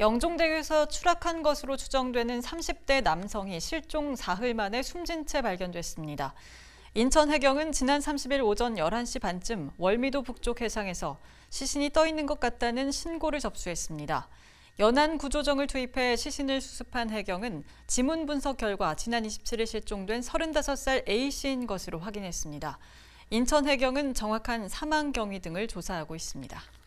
영종대교에서 추락한 것으로 추정되는 30대 남성이 실종 사흘 만에 숨진 채 발견됐습니다. 인천 해경은 지난 30일 오전 11시 반쯤 월미도 북쪽 해상에서 시신이 떠 있는 것 같다는 신고를 접수했습니다. 연안 구조정을 투입해 시신을 수습한 해경은 지문 분석 결과 지난 27일 실종된 35살 A씨인 것으로 확인했습니다. 인천 해경은 정확한 사망 경위 등을 조사하고 있습니다.